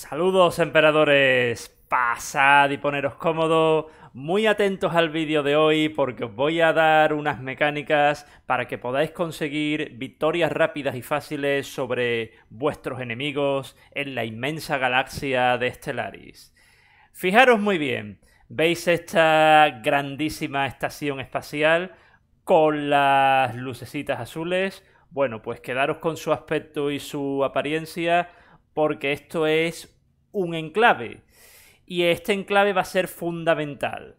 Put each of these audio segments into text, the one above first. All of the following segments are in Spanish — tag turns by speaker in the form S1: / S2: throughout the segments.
S1: Saludos emperadores, pasad y poneros cómodos, muy atentos al vídeo de hoy porque os voy a dar unas mecánicas para que podáis conseguir victorias rápidas y fáciles sobre vuestros enemigos en la inmensa galaxia de Stellaris. Fijaros muy bien, veis esta grandísima estación espacial con las lucecitas azules, bueno, pues quedaros con su aspecto y su apariencia porque esto es un enclave y este enclave va a ser fundamental.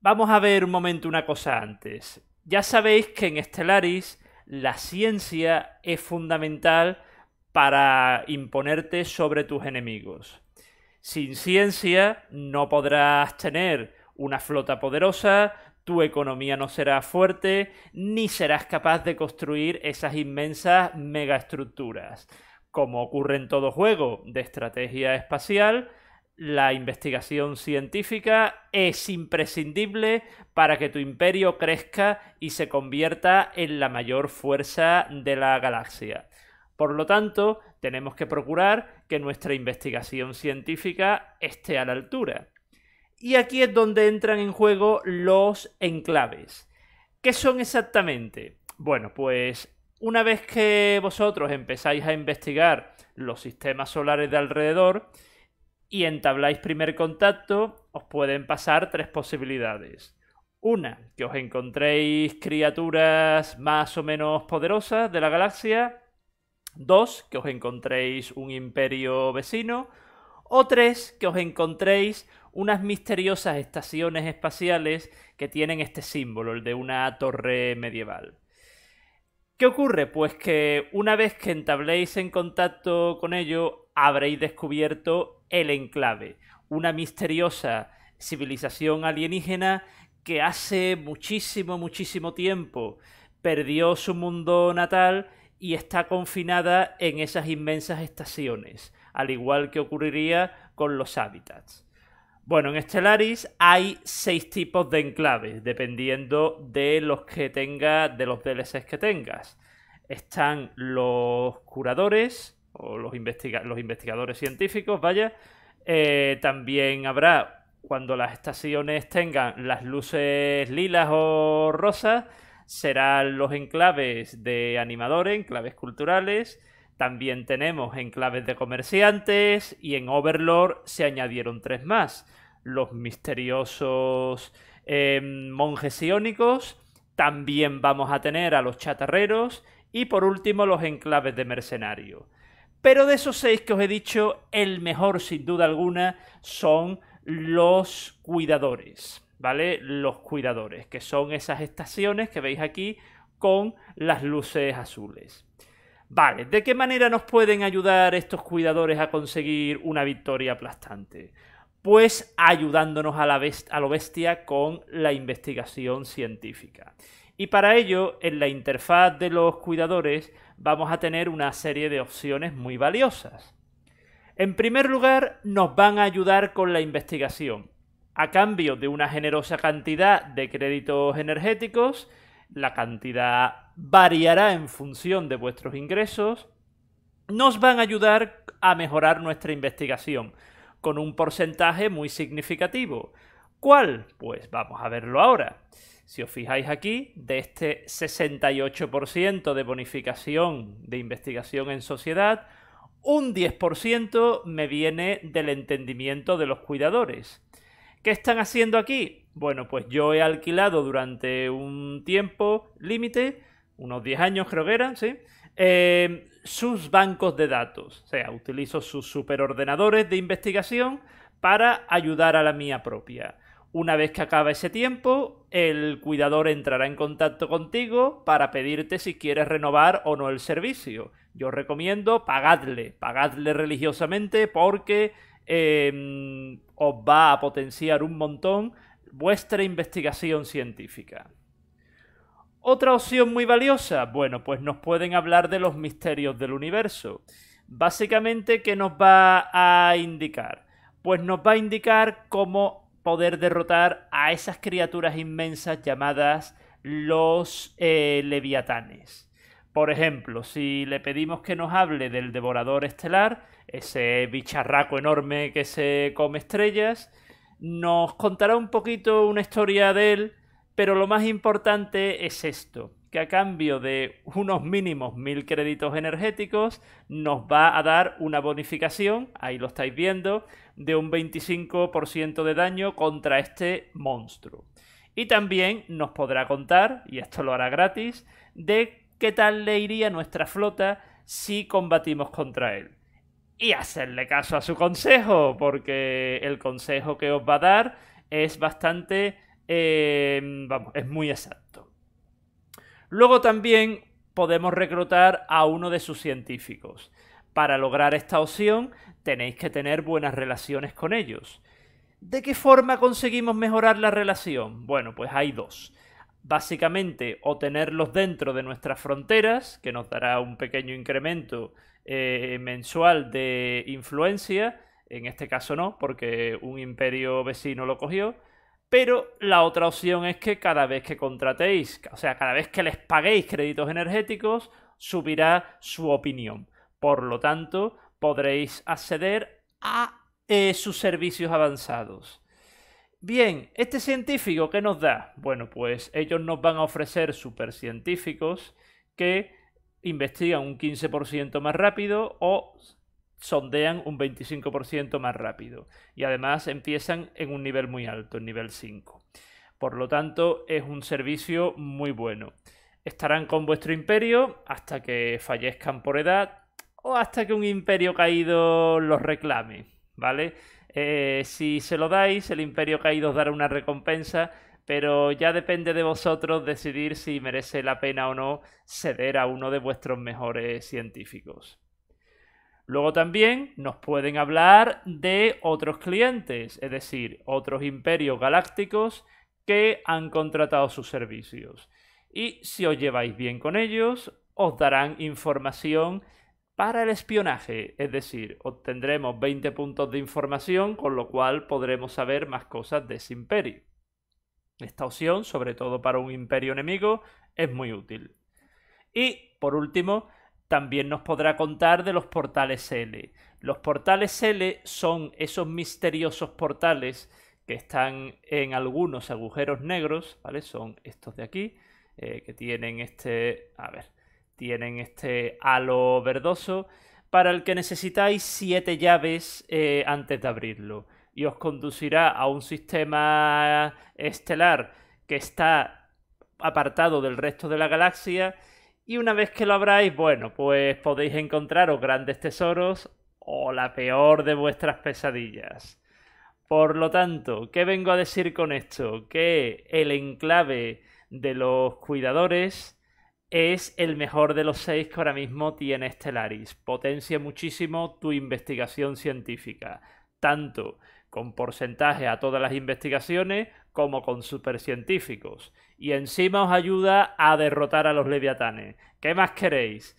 S1: Vamos a ver un momento una cosa antes. Ya sabéis que en Stellaris la ciencia es fundamental para imponerte sobre tus enemigos. Sin ciencia no podrás tener una flota poderosa, tu economía no será fuerte, ni serás capaz de construir esas inmensas megaestructuras como ocurre en todo juego de estrategia espacial, la investigación científica es imprescindible para que tu imperio crezca y se convierta en la mayor fuerza de la galaxia. Por lo tanto, tenemos que procurar que nuestra investigación científica esté a la altura. Y aquí es donde entran en juego los enclaves. ¿Qué son exactamente? Bueno, pues una vez que vosotros empezáis a investigar los sistemas solares de alrededor y entabláis primer contacto, os pueden pasar tres posibilidades. Una, que os encontréis criaturas más o menos poderosas de la galaxia. Dos, que os encontréis un imperio vecino. O tres, que os encontréis unas misteriosas estaciones espaciales que tienen este símbolo, el de una torre medieval. ¿Qué ocurre? Pues que una vez que entabléis en contacto con ello, habréis descubierto el enclave, una misteriosa civilización alienígena que hace muchísimo, muchísimo tiempo perdió su mundo natal y está confinada en esas inmensas estaciones, al igual que ocurriría con los hábitats. Bueno, en Stellaris hay seis tipos de enclaves, dependiendo de los que tengas, de los DLCs que tengas. Están los curadores, o los, los investigadores científicos, vaya. Eh, también habrá, cuando las estaciones tengan las luces lilas o rosas, serán los enclaves de animadores, enclaves culturales también tenemos enclaves de comerciantes y en Overlord se añadieron tres más. Los misteriosos em, monjes iónicos, también vamos a tener a los chatarreros y por último los enclaves de mercenario Pero de esos seis que os he dicho, el mejor sin duda alguna son los cuidadores, ¿vale? Los cuidadores, que son esas estaciones que veis aquí con las luces azules. Vale, ¿de qué manera nos pueden ayudar estos cuidadores a conseguir una victoria aplastante? Pues ayudándonos a, la lo bestia con la investigación científica. Y para ello, en la interfaz de los cuidadores vamos a tener una serie de opciones muy valiosas. En primer lugar, nos van a ayudar con la investigación. A cambio de una generosa cantidad de créditos energéticos, la cantidad variará en función de vuestros ingresos, nos van a ayudar a mejorar nuestra investigación con un porcentaje muy significativo. ¿Cuál? Pues vamos a verlo ahora. Si os fijáis aquí, de este 68% de bonificación de investigación en sociedad, un 10% me viene del entendimiento de los cuidadores. ¿Qué están haciendo aquí? Bueno, pues yo he alquilado durante un tiempo límite unos 10 años creo que eran, ¿sí? Eh, sus bancos de datos. O sea, utilizo sus superordenadores de investigación para ayudar a la mía propia. Una vez que acaba ese tiempo, el cuidador entrará en contacto contigo para pedirte si quieres renovar o no el servicio. Yo recomiendo pagadle, pagadle religiosamente porque em, os va a potenciar un montón vuestra investigación científica. Otra opción muy valiosa, bueno, pues nos pueden hablar de los misterios del universo. Básicamente, ¿qué nos va a indicar? Pues nos va a indicar cómo poder derrotar a esas criaturas inmensas llamadas los eh, leviatanes. Por ejemplo, si le pedimos que nos hable del devorador estelar, ese bicharraco enorme que se come estrellas, nos contará un poquito una historia de él, pero lo más importante es esto, que a cambio de unos mínimos mil créditos energéticos nos va a dar una bonificación, ahí lo estáis viendo, de un 25% de daño contra este monstruo. Y también nos podrá contar, y esto lo hará gratis, de qué tal le iría nuestra flota si combatimos contra él. Y hacerle caso a su consejo, porque el consejo que os va a dar es bastante Em, vamos, es muy exacto. Luego también podemos reclutar a uno de sus científicos. Para lograr esta opción tenéis que tener buenas relaciones con ellos. ¿De qué forma conseguimos mejorar la relación? Bueno, pues hay dos. Básicamente, o tenerlos dentro de nuestras fronteras, que nos dará un pequeño incremento eh, mensual de influencia, en este caso no, porque un imperio vecino lo cogió, pero la otra opción es que cada vez que contratéis, o sea, cada vez que les paguéis créditos energéticos, subirá su opinión. Por lo tanto, podréis acceder a eh, sus servicios avanzados. Bien, este científico, ¿qué nos da? Bueno, pues ellos nos van a ofrecer supercientíficos que investigan un 15% más rápido o sondean un 25% más rápido y además empiezan en un nivel muy alto, en nivel 5. Por lo tanto, es un servicio muy bueno. Estarán con vuestro imperio hasta que fallezcan por edad o hasta que un imperio caído los reclame, ¿vale? Eh, si se lo dais, el imperio caído os dará una recompensa, pero ya depende de vosotros decidir si merece la pena o no ceder a uno de vuestros mejores científicos. Luego también nos pueden hablar de otros clientes, es decir, otros imperios galácticos que han contratado sus servicios. Y si os lleváis bien con ellos, os darán información para el espionaje, es decir, obtendremos 20 puntos de información, con lo cual podremos saber más cosas de ese imperio. Esta opción, sobre todo para un imperio enemigo, es muy útil. Y, por último, también nos podrá contar de los portales L. Los portales L son esos misteriosos portales que están en algunos agujeros negros, ¿vale? Son estos de aquí, eh, que tienen este, a ver, tienen este halo verdoso, para el que necesitáis siete llaves eh, antes de abrirlo. Y os conducirá a un sistema estelar que está apartado del resto de la galaxia y una vez que lo abráis, bueno, pues podéis encontraros grandes tesoros o la peor de vuestras pesadillas. Por lo tanto, ¿qué vengo a decir con esto? Que el enclave de los cuidadores es el mejor de los seis que ahora mismo tiene Stellaris. Potencia muchísimo tu investigación científica. Tanto con porcentaje a todas las investigaciones como con supercientíficos. Y encima os ayuda a derrotar a los leviatanes. ¿Qué más queréis?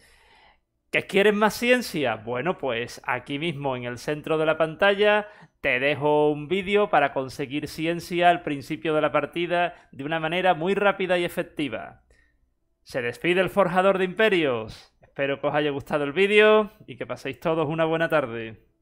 S1: ¿Que quieren más ciencia? Bueno, pues aquí mismo en el centro de la pantalla te dejo un vídeo para conseguir ciencia al principio de la partida de una manera muy rápida y efectiva. Se despide el Forjador de Imperios. Espero que os haya gustado el vídeo y que paséis todos una buena tarde.